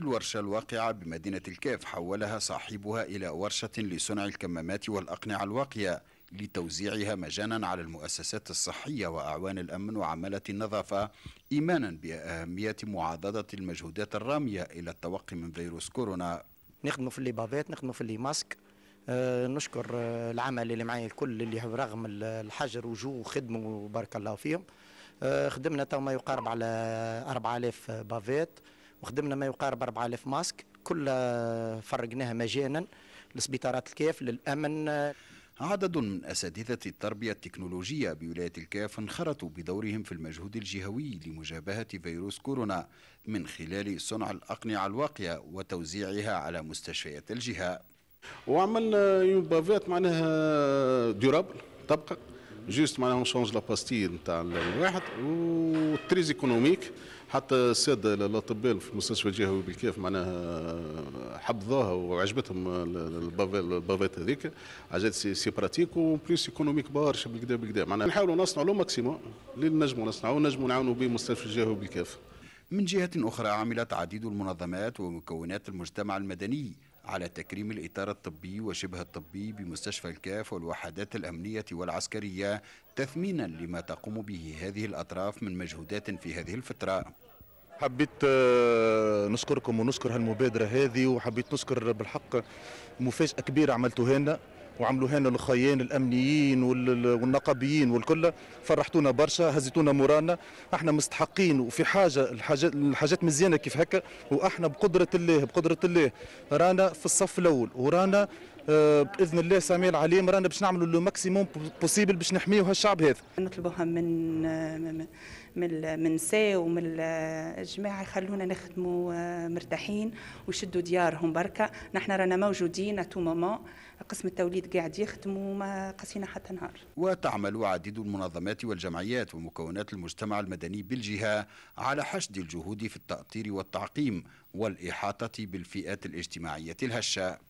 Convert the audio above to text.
الورشة الواقعة بمدينة الكاف حولها صاحبها إلى ورشة لصنع الكمامات والأقنعة الواقية لتوزيعها مجانا على المؤسسات الصحية وأعوان الأمن وعمالة النظافة إيمانا بأهمية معاضدة المجهودات الرامية إلى التوقي من فيروس كورونا نخدموا في اللبابات نخدموا في اللي ماسك أه نشكر آه، العمل اللي معايا الكل اللي رغم الحجر وجو وخدموا وبارك الله فيهم أه خدمنا تو ما يقارب على 4000 بافيت وخدمنا ما يقارب 4000 ماسك كل آه، فرقناها مجانا لسبيطارات الكاف للأمن عدد من أساتذة التربية التكنولوجية بولاية الكاف انخرطوا بدورهم في المجهود الجهوي لمجابهة فيروس كورونا من خلال صنع الأقنعة الواقية وتوزيعها على مستشفيات الجهة وعملنا يوم بافات معناها ديورابل طبقة جوست معناها نشونج باستيل نتاع الواحد وتريز ايكونوميك حتى الساده الاطباء في المستشفى الجهوي بالكاف معناها حبذوها وعجبتهم البافات هذيك عجبت سي براتيك بليس ايكونوميك برشا بالكدا بالكدا معناها نحاولوا نصنعوا لو ماكسيموم اللي نجموا نصنعوا نجموا نعاونوا به المستشفى الجهوي بالكاف من جهة أخرى عملت عديد المنظمات ومكونات المجتمع المدني على تكريم الإطار الطبي وشبه الطبي بمستشفى الكاف والوحدات الأمنية والعسكرية تثمينا لما تقوم به هذه الأطراف من مجهودات في هذه الفترة حبيت آه، نشكركم ونشكر هالمبادرة هذه وحبيت نشكر بالحق مفاجأة كبيرة عملتوها لنا وعملوا هنا الخيان الامنيين والنقابيين والكل فرحتونا برشا هزيتونا مورانا احنا مستحقين وفي حاجه الحاجات الحاجات مزيانه كيف هكا واحنا بقدره الله بقدره الله رانا في الصف الاول ورانا آه، باذن الله سامي العليم رانا باش نعملوا لو ماكسيموم بوسيبل باش نحميوا هالشعب هذا نطلبوها من من من سا ومن الجماعه يخلونا نخدموا آه، مرتاحين ويشدوا ديارهم بركه نحن رانا موجودين تو مومون قسم التوليد قاعد يخدم وما قسينا حتى نهار وتعمل عديد المنظمات والجمعيات ومكونات المجتمع المدني بالجهه على حشد الجهود في التأطير والتعقيم والإحاطة بالفئات الاجتماعية الهشة